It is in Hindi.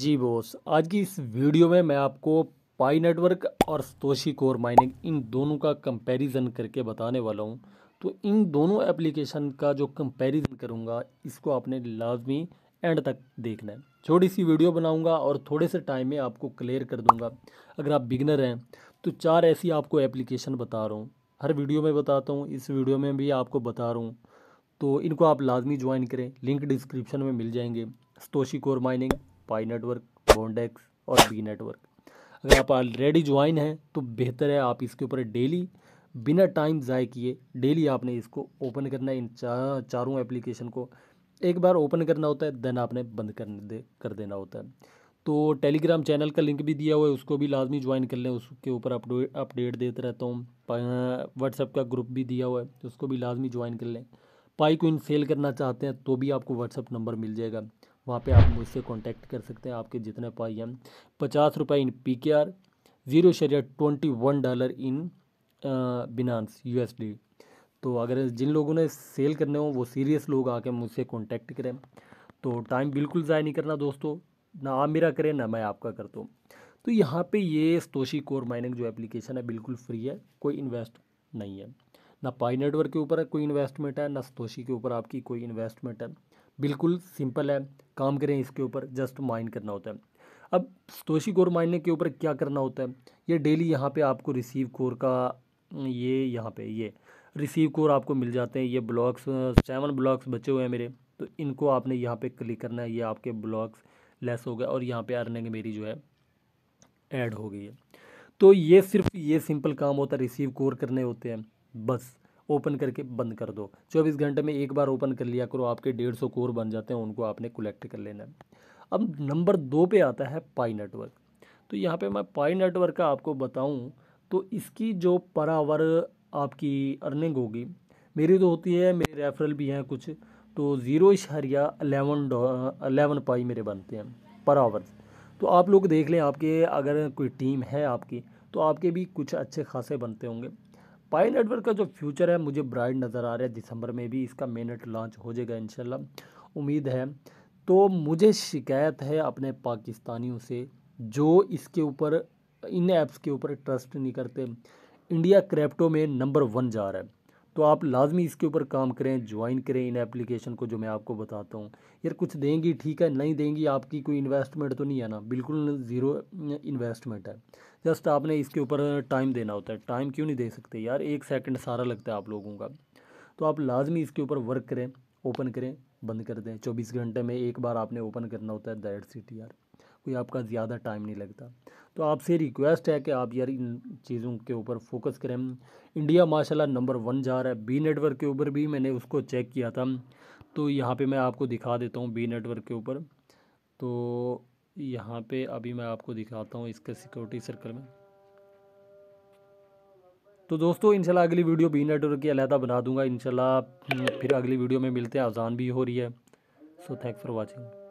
जी बोस आज की इस वीडियो में मैं आपको पाई नेटवर्क और स्तोशी कोर माइनिंग इन दोनों का कंपैरिजन करके बताने वाला हूँ तो इन दोनों एप्लीकेशन का जो कंपैरिजन करूँगा इसको आपने लाजमी एंड तक देखना है छोटी सी वीडियो बनाऊँगा और थोड़े से टाइम में आपको क्लियर कर दूँगा अगर आप बिगनर हैं तो चार ऐसी आपको एप्लीकेशन बता रहा हूँ हर वीडियो में बताता हूँ इस वीडियो में भी आपको बता रहा हूँ तो इनको आप लाजमी ज्वाइन करें लिंक डिस्क्रिप्शन में मिल जाएंगे Satoshi core mining Pi network Bondex और बी नेटवर्क अगर आप ऑलरेडी ज्वाइन हैं तो बेहतर है आप इसके ऊपर डेली बिना टाइम ज़ाय किए डेली आपने इसको ओपन करना है इन चार चारों एप्लीकेशन को एक बार ओपन करना होता है देन आपने बंद कर दे कर देना होता है तो टेलीग्राम चैनल का लिंक भी दिया हुआ है उसको भी लाजमी ज्वाइन कर लें उसके ऊपर अपडेट अपडेट देते रहता हूँ व्हाट्सएप का ग्रुप भी दिया हुआ है उसको भी लाजमी ज्वाइन कर लें पाई को इन सेल करना चाहते हैं तो भी आपको व्हाट्सअप नंबर मिल जाएगा वहाँ पे आप मुझसे कांटेक्ट कर सकते हैं आपके जितने पाई हैं पचास रुपये in P K R zero शरिया twenty one dollar in Binance U S D तो अगर जिन लोगों ने सेल करने हो वो सीरियस लोग आके मुझसे कॉन्टैक्ट करें तो टाइम बिल्कुल ज़ाय नहीं करना दोस्तों ना आप मेरा करें ना मैं आपका करता हूँ तो यहाँ पे ये स्तोशी कोर माइनिंग जो एप्लीकेशन है बिल्कुल फ्री है कोई इन्वेस्ट नहीं है ना पाई नेटवर्क के ऊपर कोई इन्वेस्टमेंट है ना स्तोशी के ऊपर आपकी कोई इन्वेस्टमेंट है बिल्कुल सिंपल है काम करें इसके ऊपर जस्ट माइंड करना होता है अब स्तोशी कोर माइंड के ऊपर क्या करना होता है ये डेली यहाँ पे आपको रिसीव कोर का ये यहाँ पे ये रिसीव कोर आपको मिल जाते हैं ये ब्लॉक्स सेवन ब्लॉक्स बचे हुए हैं मेरे तो इनको आपने यहाँ पे क्लिक करना है ये आपके ब्लॉक्स लेस हो गए और यहाँ पे अर्निंग मेरी जो है ऐड हो गई है तो ये सिर्फ ये सिंपल काम होता है रिसीव कोर करने होते हैं बस ओपन करके बंद कर दो चौबीस घंटे में एक बार ओपन कर लिया करो आपके डेढ़ सौ कोर बन जाते हैं उनको आपने कलेक्ट कर लेना है अब नंबर दो पे आता है पाई नेटवर्क तो यहाँ पे मैं पाई नेटवर्क का आपको बताऊँ तो इसकी जो पर आवर आपकी अर्निंग होगी मेरी तो होती है मेरे रेफरल भी हैं कुछ तो ज़ीरो इशारिया अलेवन अलेवन पाई मेरे बनते हैं पर आवर तो आप लोग देख लें आपके अगर कोई टीम है आपकी तो आपके भी कुछ अच्छे खासे बनते होंगे पाई नेटवर्क का जो फ्यूचर है मुझे ब्राइट नज़र आ रहा है दिसंबर में भी इसका मेनट लॉन्च हो जाएगा इन उम्मीद है तो मुझे शिकायत है अपने पाकिस्तानियों से जो इसके ऊपर इन ऐप्स के ऊपर ट्रस्ट नहीं करते इंडिया क्रैप्टो में नंबर वन जा रहा है तो आप लाजमी इसके ऊपर काम करें ज्वाइन करें इन एप्लीकेशन को जो मैं आपको बताता हूँ यार कुछ देंगी ठीक है नहीं देंगी आपकी कोई इन्वेस्टमेंट तो नहीं है ना बिल्कुल ज़ीरो इन्वेस्टमेंट है जस्ट आपने इसके ऊपर टाइम देना होता है टाइम क्यों नहीं दे सकते यार एक सेकेंड सारा लगता है आप लोगों का तो आप लाजमी इसके ऊपर वर्क करें ओपन करें बंद कर दें चौबीस घंटे में एक बार आपने ओपन करना होता है दैट सिटी यार कोई आपका ज़्यादा टाइम नहीं लगता तो आपसे रिक्वेस्ट है कि आप यार इन चीज़ों के ऊपर फोकस करें इंडिया माशाल्लाह नंबर वन जा रहा है बी नेटवर्क के ऊपर भी मैंने उसको चेक किया था तो यहाँ पे मैं आपको दिखा देता हूँ बी नेटवर्क के ऊपर तो यहाँ पे अभी मैं आपको दिखाता हूँ इसके सिक्योरिटी सर्कल में तो दोस्तों इनशाला अगली वीडियो बी नेटवर्क की अलहदा बना दूंगा इनशाला हम्म, फिर अगली वीडियो में मिलते हैं अजान भी हो रही है सो थैंक फॉर वॉचिंग